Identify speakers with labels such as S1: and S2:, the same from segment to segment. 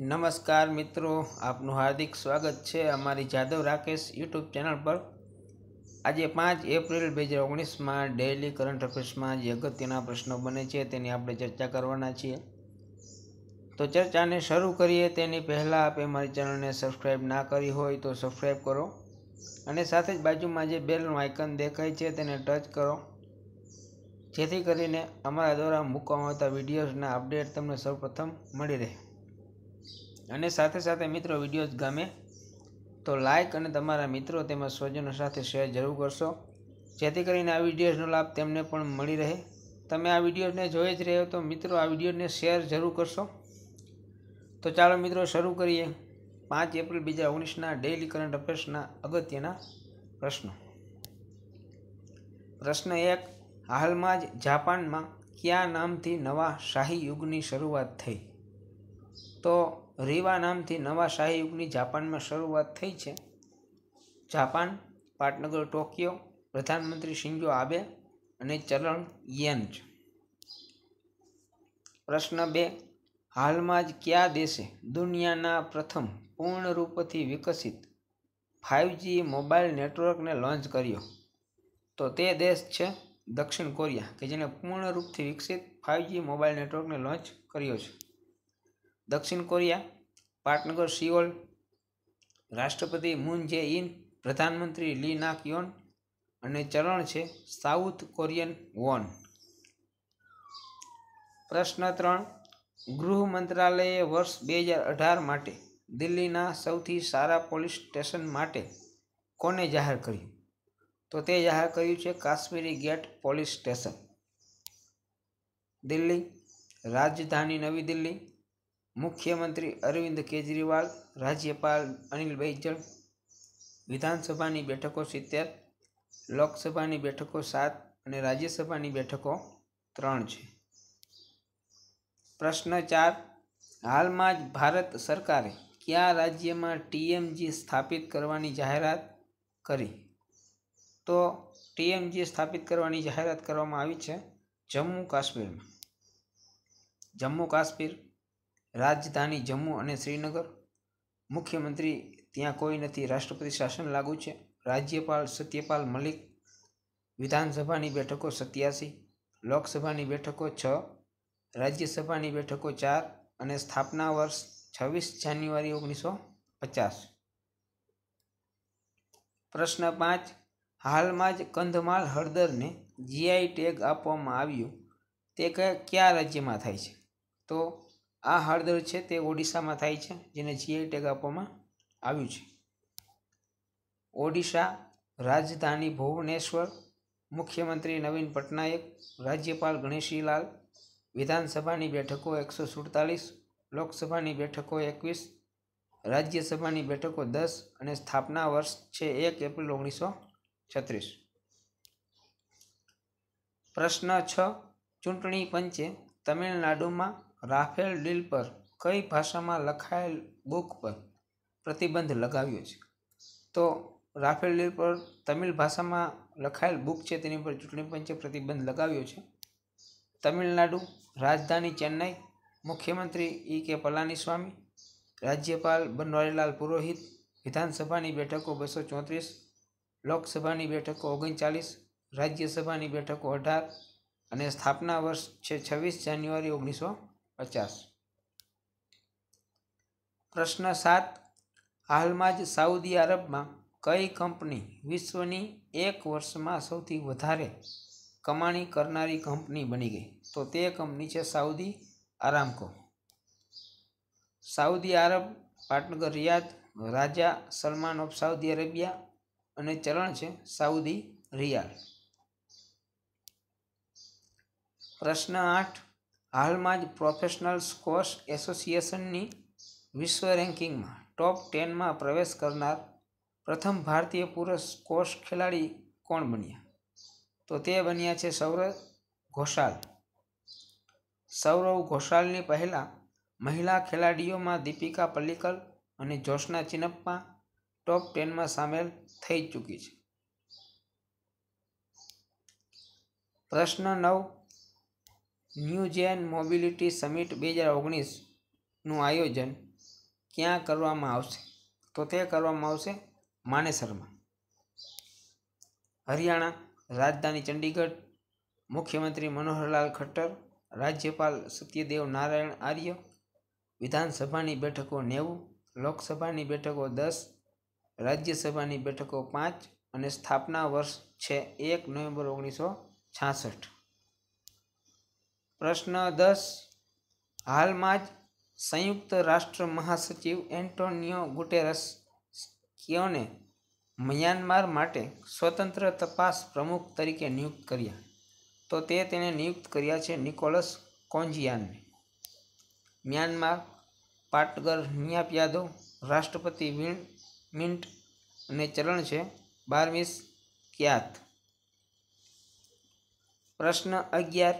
S1: નમસ્કાર મિત્રો આપનું હાર્દિક સ્વાગત છે અમારી જાદવ રાકેશ યુટ્યુબ ચેનલ પર આજે પાંચ એપ્રિલ બે હજાર ઓગણીસમાં ડેઇલી કરંટ અફેર્સમાં જે અગત્યના પ્રશ્નો બને છે તેની આપણે ચર્ચા કરવાના છીએ તો ચર્ચાને શરૂ કરીએ તેની પહેલાં આપે મારી ચેનલને સબસ્ક્રાઈબ ના કરી હોય તો સબસ્ક્રાઈબ કરો અને સાથે જ બાજુમાં જે બેલનું આઇકન દેખાય છે તેને ટચ કરો જેથી કરીને અમારા દ્વારા મૂકવામાં આવતા વિડીયોઝના અપડેટ તમને સૌપ્રથમ મળી રહે અને સાથે સાથે મિત્રો વિડીયો ગમે તો લાઈક અને તમારા મિત્રો તેમજ સ્વજનો સાથે શેર જરૂર કરશો જેથી કરીને આ વિડીયોઝનો લાભ તેમને પણ મળી રહે તમે આ વિડીયોને જોઈ જ રહ્યો તો મિત્રો આ વિડીયોને શેર જરૂર કરશો તો ચાલો મિત્રો શરૂ કરીએ પાંચ એપ્રિલ બે હજાર ઓગણીસના ડેઇલી કરંટ અફેર્સના અગત્યના પ્રશ્નો પ્રશ્ન એક હાલમાં જ જાપાનમાં કયા નામથી નવા શાહી યુગની શરૂઆત થઈ તો રીવા નામથી નવા શાહી યુગની જાપાનમાં શરૂઆત થઈ છે જાપાન પાટનગર ટોક્યો પ્રધાનમંત્રી શિંજો આબે અને ચલણ યેન્જ પ્રશ્ન બે હાલમાં જ કયા દેશે દુનિયાના પ્રથમ પૂર્ણ રૂપથી વિકસિત ફાઇવજી મોબાઈલ નેટવર્કને લોન્ચ કર્યો તો તે દેશ છે દક્ષિણ કોરિયા કે જેને પૂર્ણ રૂપથી વિકસિત ફાઇવજી મોબાઈલ નેટવર્કને લોન્ચ કર્યો છે દક્ષિણ કોરિયા પાટનગર સિઓલ રાષ્ટ્રપતિ મૂન જે ઇન પ્રધાનમંત્રી લી નાક યોન અને ચરણ છે સાઉથ કોરિયન વોન પ્રશ્ન ત્રણ ગૃહ મંત્રાલયે વર્ષ બે હજાર અઢાર માટે દિલ્હીના સૌથી સારા પોલીસ સ્ટેશન માટે કોને જાહેર કર્યું તો તે જાહેર કર્યું છે Kashmiri gate police station Delhi રાજધાની નવી દિલ્હી મુખ્યમંત્રી અરવિંદ કેજરીવાલ રાજ્યપાલ અનિલ બૈજલ વિધાનસભાની બેઠકો સિત્તેર લોકસભાની બેઠકો સાત અને રાજ્યસભાની બેઠકો ત્રણ છે પ્રશ્ન ચાર હાલમાં જ ભારત સરકારે કયા રાજ્યમાં ટીએમજી સ્થાપિત કરવાની જાહેરાત કરી તો ટીએમજી સ્થાપિત કરવાની જાહેરાત કરવામાં આવી છે જમ્મુ કાશ્મીરમાં જમ્મુ કાશ્મીર રાજધાની જમ્મુ અને શ્રીનગર મુખ્યમંત્રી ત્યાં કોઈ નથી રાષ્ટ્રપતિ શાસન લાગુ છે રાજ્યપાલ સત્યપાલ મલિક વિધાનસભાની બેઠકો સત્યાસી લોકસભાની બેઠકો છ રાજ્યસભાની બેઠકો ચાર અને સ્થાપના વર્ષ છવ્વીસ જાન્યુઆરી ઓગણીસો પચાસ પ્રશ્ન પાંચ હાલમાં જ કંધમાલ હળદરને જીઆઈ ટેગ આપવામાં આવ્યું તે કયા રાજ્યમાં થાય છે તો આ હળદર છે તે ઓડિશામાં થાય છે જેને જીઆઈ ટેગ આપવામાં આવ્યું છે ઓડિશા રાજધાની ભુવનેશ્વર મુખ્યમંત્રી નવીન પટનાયક રાજ્યપાલ ગણેશીલાલ વિધાનસભાની બેઠકો એકસો સુડતાલીસ લોકસભાની બેઠકો એકવીસ રાજ્યસભાની બેઠકો દસ અને સ્થાપના વર્ષ છે એક એપ્રિલ ઓગણીસો છત્રીસ પ્રશ્ન છ ચૂંટણી પંચે તમિલનાડુમાં રાફેલ ડીલ પર કઈ ભાષામાં લખાયેલ બુક પર પ્રતિબંધ લગાવ્યો છે તો રાફેલ ડીલ પર તમિલ ભાષામાં લખાયેલ બુક છે તેની પર ચૂંટણી પંચે પ્રતિબંધ લગાવ્યો છે તમિલનાડુ રાજધાની ચેન્નઈ મુખ્યમંત્રી ઈ કે પલાનીસ્વામી રાજ્યપાલ બનવારીલાલ પુરોહિત વિધાનસભાની બેઠકો બસો ચોત્રીસ લોકસભાની બેઠકો ઓગણચાલીસ રાજ્યસભાની બેઠકો અઢાર અને સ્થાપના વર્ષ છે છવ્વીસ જાન્યુઆરી ઓગણીસો પચાસ પ્રશ્ન સાત હાલમાં જ સાઉદી અરબમાં કઈ કંપની વિશ્વની એક વર્ષમાં સૌથી વધારે કમાણી કરનારી કંપની બની ગઈ તો તે કંપની છે સાઉદી આરામકો સાઉદી અરબ પાટનગર રિયાદ રાજા સલમાન ઓફ સાઉદી અરેબિયા અને ચલણ છે સાઉદી રિયાલ પ્રશ્ન આઠ હાલમાં જ પ્રોફેશનલ સ્કોશ એસોસિએશનની વિશ્વ રેન્કિંગમાં ટોપ ટેનમાં પ્રવેશ કરનાર પ્રથમ ભારતીય પુરુષ સ્કોશ ખેલાડી કોણ બન્યા તો તે બન્યા છે સૌરવ ઘોષાલ સૌરવ ઘોષાલની પહેલાં મહિલા ખેલાડીઓમાં દીપિકા પલ્લિકલ અને જોશના ચિનપ્પા ટોપ ટેનમાં સામેલ થઈ ચૂકી છે પ્રશ્ન નવ ન્યૂજેન મોબિલિટી સમિટ બે હજાર ઓગણીસનું આયોજન ક્યાં કરવામાં આવશે તો તે કરવામાં આવશે માનેસરમાં હરિયાણા રાજધાની ચંડીગઢ મુખ્યમંત્રી મનોહરલાલ ખટ્ટર રાજ્યપાલ સત્યદેવ નારાયણ આર્ય વિધાનસભાની બેઠકો નેવું લોકસભાની બેઠકો દસ રાજ્યસભાની બેઠકો પાંચ અને સ્થાપના વર્ષ છે એક નવેમ્બર ઓગણીસો છાસઠ પ્રશ્ન દસ હાલમાં જ સંયુક્ત રાષ્ટ્ર મહાસચિવ એન્ટોનિયો ગુટેરસ કિયોને મ્યાનમાર માટે સ્વતંત્ર તપાસ પ્રમુખ તરીકે નિયુક્ત કર્યા તો તે તેણે નિયુક્ત કર્યા છે નિકોલસ કોન્જિયાનને મ્યાનમાર પાટગર નિયાપ યાદવ રાષ્ટ્રપતિ વિણ મિન્ટ અને ચલણ છે બારમીસ ક્યાત પ્રશ્ન અગિયાર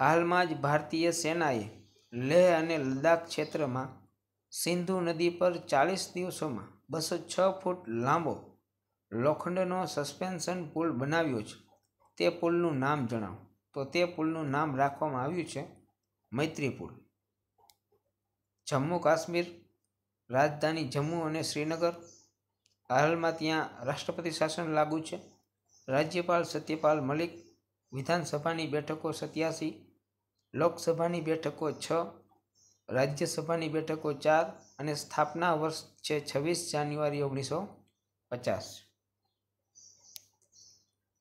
S1: હાલમાં જ ભારતીય સેનાએ લેહ અને લદ્દાખ ક્ષેત્રમાં સિંધુ નદી પર ચાલીસ દિવસોમાં બસો છ ફૂટ લાંબો લોખંડનો સસ્પેન્શન પુલ બનાવ્યો છે તે પુલનું નામ જણાવો તો તે પુલનું નામ રાખવામાં આવ્યું છે મૈત્રી પુલ જમ્મુ કાશ્મીર રાજધાની જમ્મુ અને શ્રીનગર હાલમાં ત્યાં રાષ્ટ્રપતિ શાસન લાગુ છે રાજ્યપાલ સત્યપાલ મલિક વિધાનસભાની બેઠકો સત્યાસી લોકસભાની બેઠકો છ રાજ્યસભાની બેઠકો ચાર અને સ્થાપના વર્ષ છે છવ્વીસ જાન્યુઆરી ઓગણીસો પચાસ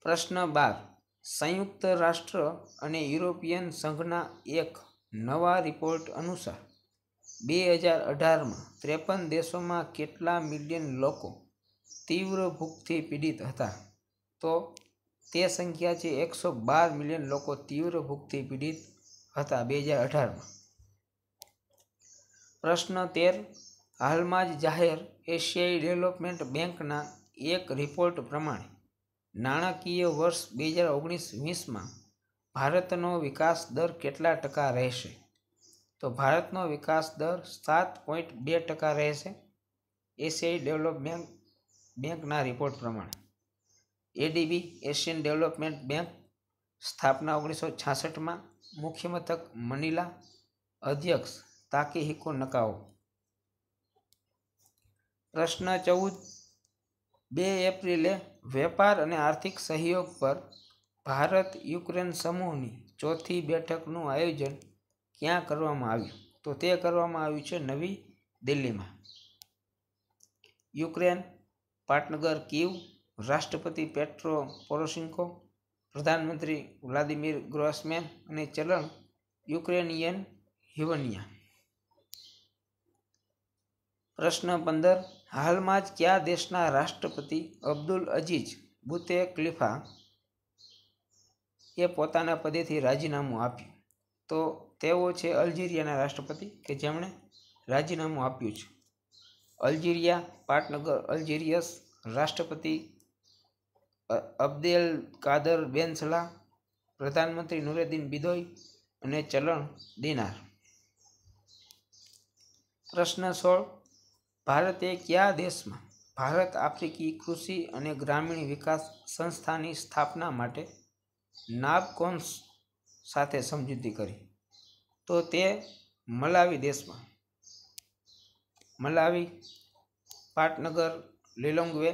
S1: પ્રશ્ન બાર સંયુક્ત રાષ્ટ્ર અને યુરોપિયન સંઘના એક નવા રિપોર્ટ અનુસાર બે હજાર અઢારમાં ત્રેપન દેશોમાં કેટલા મિલિયન લોકો તીવ્ર ભૂખથી પીડિત હતા તો તે સંખ્યા છે એકસો બાર મિલિયન લોકો તીવ્ર ભૂખથી પીડિત હતા બે હજાર અઢારમાં પ્રશ્ન તેર હાલમાં જ જાહેર એશિયાઈ ડેવલપમેન્ટ બેંકના એક રિપોર્ટ પ્રમાણે નાણાકીય વર્ષ બે હજાર ઓગણીસ વીસમાં ભારતનો વિકાસ દર કેટલા ટકા રહેશે તો ભારતનો વિકાસ દર સાત પોઈન્ટ બે ટકા રહેશે એશિયાઈ ડેવલપમેન્ટ બેંક બેંકના રિપોર્ટ પ્રમાણે એડીબી એશિયન ડેવલપમેન્ટ બેંક સ્થાપના ઓગણીસો છાસઠમાં મુખ્ય મથક મનીલા અધ્યક્ષ તાકીહિકો નકાઓ પ્રશ્ન ચૌદ બે એપ્રિલે વેપાર અને આર્થિક સહયોગ પર ભારત યુક્રેન સમૂહની ચોથી બેઠકનું આયોજન ક્યાં કરવામાં આવ્યું તો તે કરવામાં આવ્યું છે નવી દિલ્હીમાં યુક્રેન પાટનગર કીવ રાષ્ટ્રપતિ પેટ્રો પોરોશિન્કો પ્રધાનમંત્રી વ્લાદિમીર ગ્રોસમેન અને ચલણ યુક્રેનિયન હિવનિયા પ્રશ્ન પંદર હાલમાં જ કયા દેશના રાષ્ટ્રપતિ અબ્દુલ અજીજ બુતે ક્લિફા એ પોતાના પદેથી રાજીનામું આપ્યું તો તેઓ છે અલ્જીરિયાના રાષ્ટ્રપતિ કે જેમણે રાજીનામું આપ્યું છે અલ્જીરિયા પાટનગર અલ્જીરિયસ રાષ્ટ્રપતિ અબ્દેલ કાદર બેન સલાહ પ્રધાનમંત્રી નુરેદ્દીન બિદોઈ અને ચલણ દિનાર પ્રશ્ન સોળ ભારત એ કયા દેશમાં ભારત આફ્રિકી કૃષિ અને ગ્રામીણ વિકાસ સંસ્થાની સ્થાપના માટે નાબકોન્સ સાથે સમજૂતી કરી તો તે મલાવી દેશમાં મલાવી પાટનગર લિલોંગવે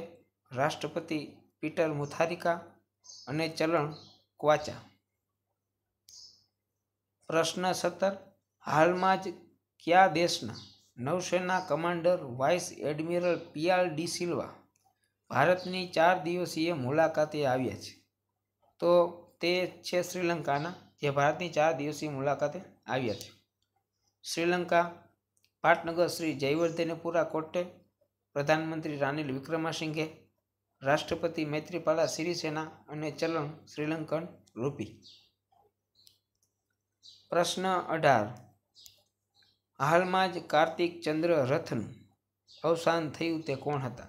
S1: રાષ્ટ્રપતિ પીટર મુથારિકા અને ચલણ ક્વાચા પ્રશ્ન સત્તર હાલમાં જ કયા દેશના નૌસેના commander vice admiral P R De Silva ભારતની ચાર દિવસીય મુલાકાતે આવ્યા છે તો તે છે શ્રીલંકાના જે ભારતની ચાર દિવસીય મુલાકાતે આવ્યા છે શ્રીલંકા પાટનગર શ્રી જયવર્ધનેપુરા કોર્ટે પ્રધાનમંત્રી રાનિલ વિક્રમાસિંઘે રાષ્ટ્રપતિ મૈત્રીપાલા સિરિસેના અને ચલણ શ્રીલંકન રૂપી પ્રશ્ન અઢાર હાલમાં જ કાર્તિક ચંદ્ર રથનું અવસાન થયું તે કોણ હતા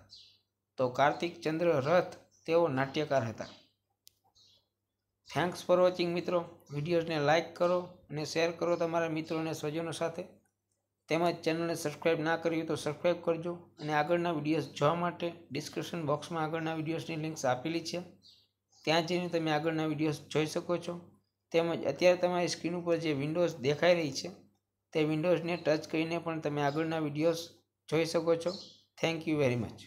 S1: તો કાર્તિક ચંદ્ર રથ તેઓ નાટ્યકાર હતા થેન્ક્સ ફોર વોચિંગ મિત્રો વિડીયોઝને લાઇક કરો અને શેર કરો તમારા મિત્રો અને સ્વજનો સાથે તેમજ ચેનલને સબસ્ક્રાઈબ ના કરી તો સબસ્ક્રાઈબ કરજો અને આગળના વિડીયોઝ જોવા માટે ડિસ્ક્રિપ્શન બોક્સમાં આગળના વિડીયોઝની લિંક્સ આપેલી છે ત્યાં જઈને તમે આગળના વિડીયોઝ જોઈ શકો છો તેમજ અત્યારે તમારી સ્ક્રીન ઉપર જે વિન્ડોઝ દેખાઈ રહી છે તે વિન્ડોઝને ટચ કરીને પણ તમે આગળના વિડીયોઝ જોઈ શકો છો થેન્ક યુ વેરી મચ